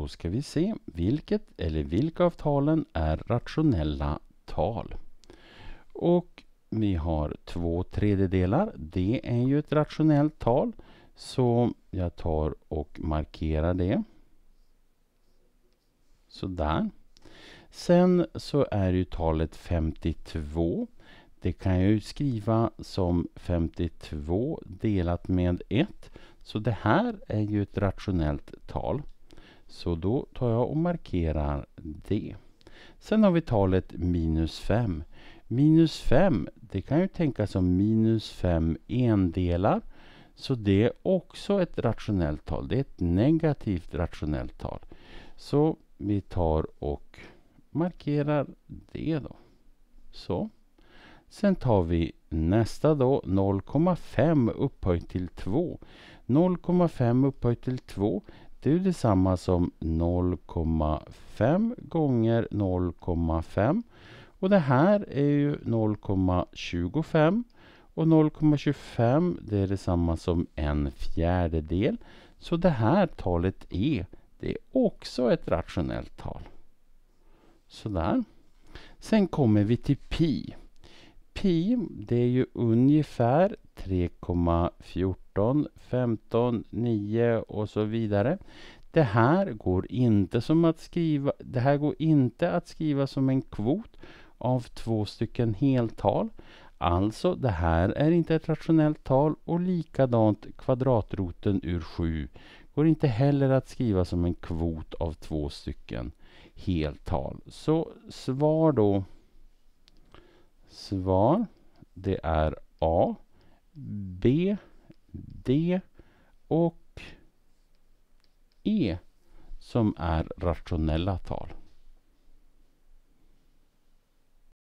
då ska vi se vilket eller vilka av talen är rationella tal. Och vi har två tredjedelar. Det är ju ett rationellt tal. Så jag tar och markerar det. Sådär. Sen så är ju talet 52. Det kan jag ju skriva som 52 delat med 1. Så det här är ju ett rationellt tal. Så då tar jag och markerar det. Sen har vi talet minus 5. Minus 5, det kan ju tänkas som minus 5 endelar. Så det är också ett rationellt tal. Det är ett negativt rationellt tal. Så vi tar och markerar det då. Så. Sen tar vi nästa då 0,5 upphöjt till 2. 0,5 upphöjt till 2 det är ju detsamma som 0,5 gånger 0,5. Och det här är ju 0,25. Och 0,25 det är detsamma som en fjärdedel. Så det här talet E, det är också ett rationellt tal. Sådär. Sen kommer vi till pi. Pi, det är ju ungefär 3,14, 15, 9 och så vidare. Det här går inte som att skriva, det här går inte att skriva som en kvot av två stycken heltal. Alltså, det här är inte ett rationellt tal och likadant kvadratroten ur 7 går inte heller att skriva som en kvot av två stycken heltal. Så svar då. Svar, det är A. B, D och E som är rationella tal.